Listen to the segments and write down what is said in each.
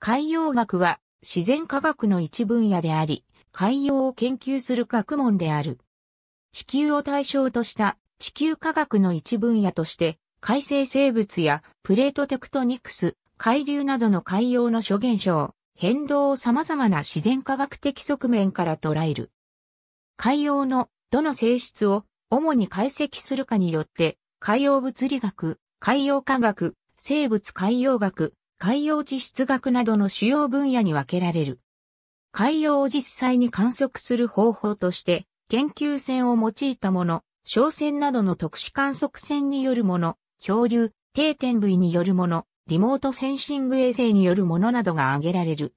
海洋学は自然科学の一分野であり、海洋を研究する学問である。地球を対象とした地球科学の一分野として、海生生物やプレートテクトニクス、海流などの海洋の諸現象、変動を様々な自然科学的側面から捉える。海洋のどの性質を主に解析するかによって、海洋物理学、海洋科学、生物海洋学、海洋地質学などの主要分野に分けられる。海洋を実際に観測する方法として、研究船を用いたもの、小船などの特殊観測船によるもの、漂流、定点部位によるもの、リモートセンシング衛星によるものなどが挙げられる。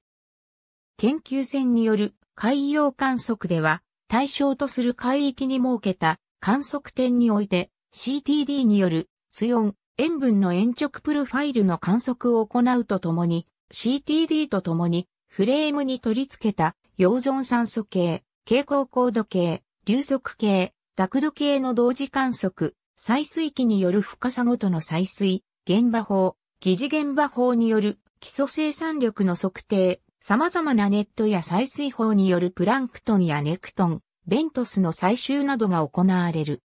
研究船による海洋観測では、対象とする海域に設けた観測点において CTD による水温、塩分の延直プロファイルの観測を行うとともに、CTD とともに、フレームに取り付けた、溶存酸素系、蛍光高度計、流速計、濁度計の同時観測、採水器による深さごとの採水、現場法、疑似現場法による基礎生産力の測定、様々なネットや採水法によるプランクトンやネクトン、ベントスの採集などが行われる。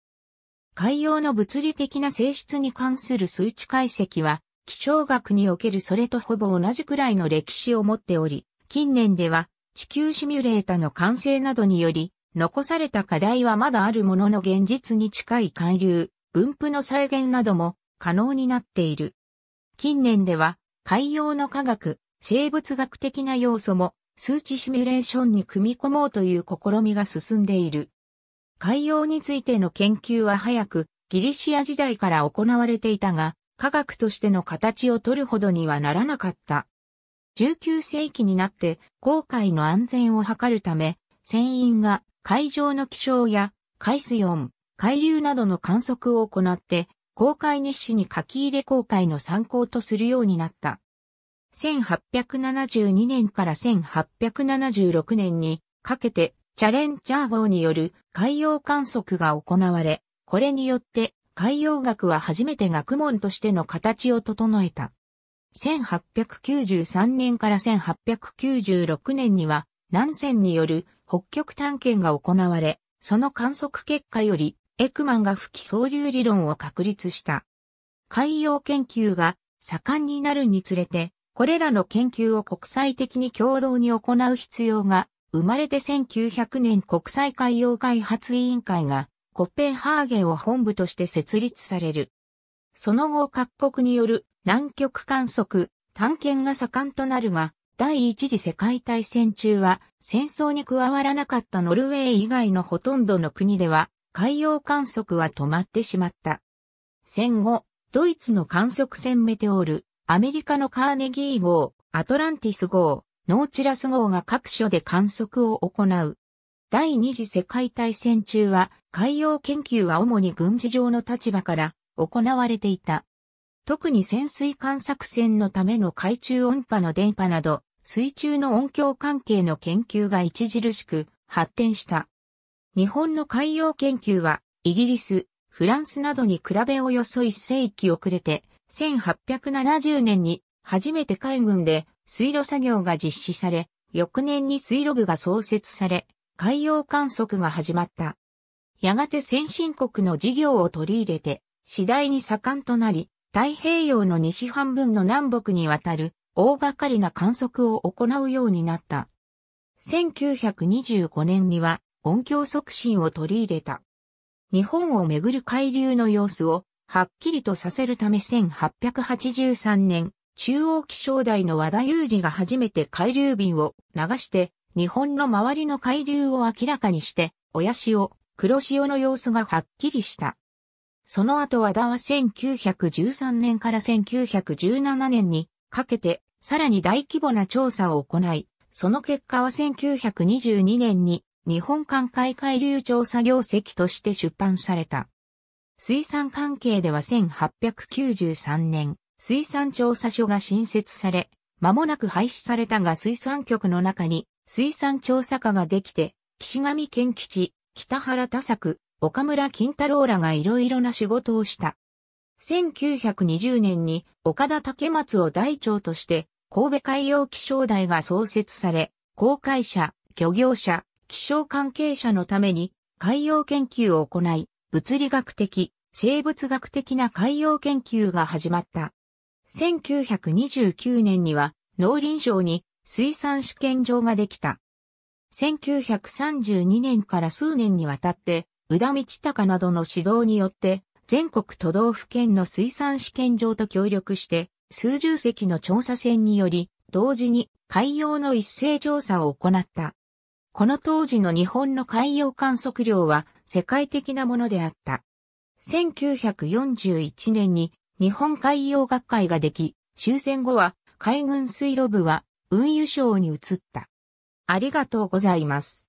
海洋の物理的な性質に関する数値解析は、気象学におけるそれとほぼ同じくらいの歴史を持っており、近年では地球シミュレータの完成などにより、残された課題はまだあるものの現実に近い海流、分布の再現なども可能になっている。近年では、海洋の科学、生物学的な要素も数値シミュレーションに組み込もうという試みが進んでいる。海洋についての研究は早く、ギリシア時代から行われていたが、科学としての形を取るほどにはならなかった。19世紀になって航海の安全を図るため、船員が海上の気象や海水温、海流などの観測を行って、航海日誌に書き入れ航海の参考とするようになった。1872年から1876年にかけてチャレンジャー号による海洋観測が行われ、これによって海洋学は初めて学問としての形を整えた。1893年から1896年には、南線による北極探検が行われ、その観測結果より、エクマンが吹き総流理論を確立した。海洋研究が盛んになるにつれて、これらの研究を国際的に共同に行う必要が生まれて1900年国際海洋開発委員会がコッペンハーゲンを本部として設立される。その後各国による南極観測、探検が盛んとなるが、第一次世界大戦中は戦争に加わらなかったノルウェー以外のほとんどの国では海洋観測は止まってしまった。戦後、ドイツの観測船メテオール、アメリカのカーネギー号、アトランティス号、ノーチラス号が各所で観測を行う。第二次世界大戦中は海洋研究は主に軍事上の立場から行われていた。特に潜水艦作戦のための海中音波の電波など、水中の音響関係の研究が著しく発展した。日本の海洋研究はイギリス、フランスなどに比べおよそ1世紀遅れて1870年に初めて海軍で水路作業が実施され、翌年に水路部が創設され、海洋観測が始まった。やがて先進国の事業を取り入れて、次第に盛んとなり、太平洋の西半分の南北にわたる大掛かりな観測を行うようになった。1925年には音響促進を取り入れた。日本をめぐる海流の様子をはっきりとさせるため1883年、中央気象台の和田裕二が初めて海流瓶を流して、日本の周りの海流を明らかにして、親潮、黒潮の様子がはっきりした。その後和田は1913年から1917年にかけて、さらに大規模な調査を行い、その結果は1922年に日本艦海海流調査業績として出版された。水産関係では1893年、水産調査所が新設され、間もなく廃止されたが水産局の中に水産調査課ができて、岸上県吉、北原多作、岡村金太郎らがいろいろな仕事をした。1920年に岡田竹松を大長として神戸海洋気象台が創設され、航海者、漁業者、気象関係者のために海洋研究を行い、物理学的、生物学的な海洋研究が始まった。1929年には農林省に水産試験場ができた。1932年から数年にわたって、宇田道隆などの指導によって、全国都道府県の水産試験場と協力して、数十隻の調査船により、同時に海洋の一斉調査を行った。この当時の日本の海洋観測量は世界的なものであった。1941年に日本海洋学会ができ、終戦後は海軍水路部は運輸省に移った。ありがとうございます。